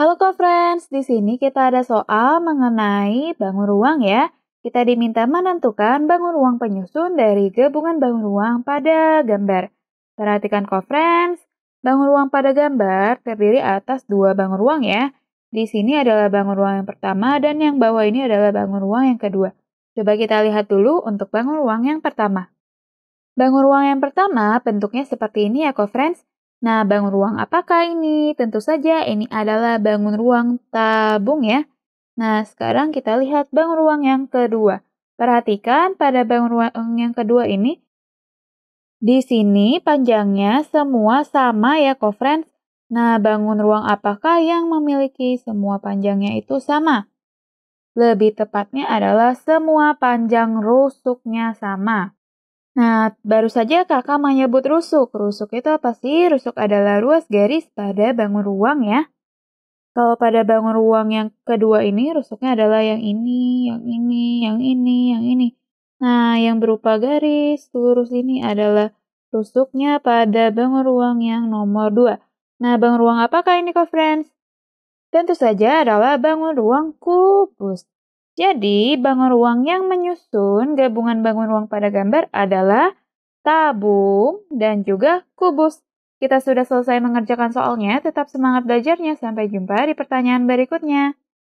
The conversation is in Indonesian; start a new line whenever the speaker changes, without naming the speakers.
Halo co-friends, di sini kita ada soal mengenai bangun ruang ya. Kita diminta menentukan bangun ruang penyusun dari gabungan bangun ruang pada gambar. Perhatikan co-friends, bangun ruang pada gambar terdiri atas dua bangun ruang ya. Di sini adalah bangun ruang yang pertama dan yang bawah ini adalah bangun ruang yang kedua. Coba kita lihat dulu untuk bangun ruang yang pertama. Bangun ruang yang pertama bentuknya seperti ini ya co-friends. Nah, bangun ruang apakah ini? Tentu saja ini adalah bangun ruang tabung ya. Nah, sekarang kita lihat bangun ruang yang kedua. Perhatikan pada bangun ruang yang kedua ini. Di sini panjangnya semua sama ya, co-friends. Nah, bangun ruang apakah yang memiliki semua panjangnya itu sama? Lebih tepatnya adalah semua panjang rusuknya sama. Nah, baru saja kakak menyebut rusuk. Rusuk itu apa sih? Rusuk adalah ruas garis pada bangun ruang ya. Kalau pada bangun ruang yang kedua ini, rusuknya adalah yang ini, yang ini, yang ini, yang ini. Nah, yang berupa garis lurus ini adalah rusuknya pada bangun ruang yang nomor dua. Nah, bangun ruang apakah ini, co-friends? Tentu saja adalah bangun ruang kubus. Jadi, bangun ruang yang menyusun gabungan bangun ruang pada gambar adalah tabung dan juga kubus. Kita sudah selesai mengerjakan soalnya, tetap semangat belajarnya. Sampai jumpa di pertanyaan berikutnya.